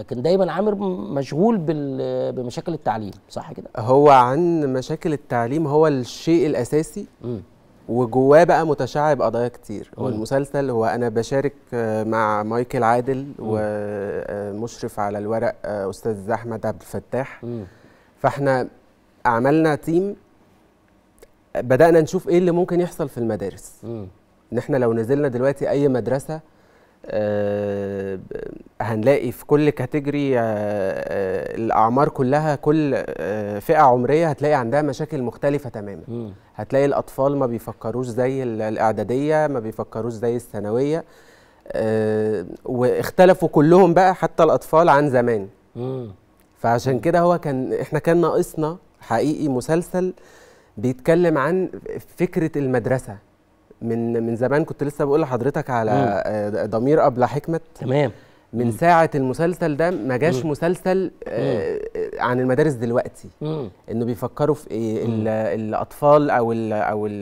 لكن دايما عامر مشغول بمشاكل التعليم صح كده هو عن مشاكل التعليم هو الشيء الاساسي م. وجواه بقى متشعب قضايا كتير هو المسلسل هو انا بشارك آه، مع مايكل عادل م. ومشرف آه، على الورق آه، استاذ احمد عبد الفتاح م. فاحنا عملنا تيم بدانا نشوف ايه اللي ممكن يحصل في المدارس ان احنا لو نزلنا دلوقتي اي مدرسه هنلاقي في كل كاتيجوري آه، آه، الاعمار كلها كل آه، فئه عمريه هتلاقي عندها مشاكل مختلفه تماما م. هتلاقي الاطفال ما بيفكروش زي الاعداديه ما بيفكروش زي الثانويه واختلفوا كلهم بقى حتى الاطفال عن زمان م. فعشان كده هو كان احنا كان ناقصنا حقيقي مسلسل بيتكلم عن فكره المدرسه من من زمان كنت لسه بقول لحضرتك على ضمير ابلة حكمت تمام من ساعه المسلسل ده ما جاش مسلسل آه عن المدارس دلوقتي انه بيفكروا في إيه الاطفال او الـ او الـ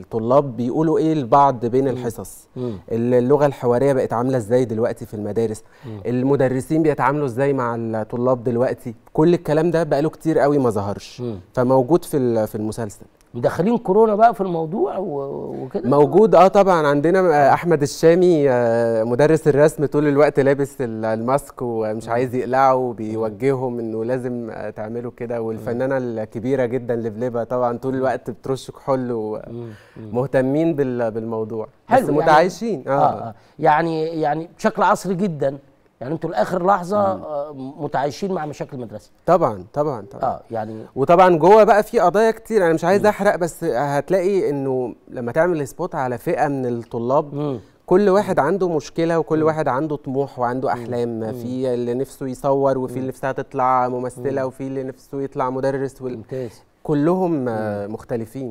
الطلاب بيقولوا ايه لبعض بين الحصص اللغه الحواريه بقت عامله ازاي دلوقتي في المدارس المدرسين بيتعاملوا ازاي مع الطلاب دلوقتي كل الكلام ده بقاله كتير قوي ما ظهرش فموجود في في المسلسل مدخلين كورونا بقى في الموضوع وكده موجود اه طبعا عندنا آه، احمد الشامي آه، مدرس الرسم طول الوقت لابس الماسك ومش عايز يقلعه وبيوجههم انه لازم آه، تعملوا كده والفنانه الكبيره جدا لبلبه طبعا طول الوقت بترش كحول ومهتمين بالموضوع حلو بس يعني متعايشين يعني آه, آه. يعني يعني بشكل عصري جدا يعني انتوا لاخر لحظه آه، متعايشين مع مشاكل المدرسه طبعا طبعا طبعا اه يعني وطبعا جوه بقى في قضايا كتير انا مش عايز احرق بس هتلاقي انه لما تعمل سبوت على فئه من الطلاب مم. كل واحد عنده مشكله وكل واحد عنده طموح وعنده احلام مم. في اللي نفسه يصور وفي اللي نفسها تطلع ممثله مم. وفي اللي نفسه يطلع مدرس وال... ممتاز كلهم مختلفين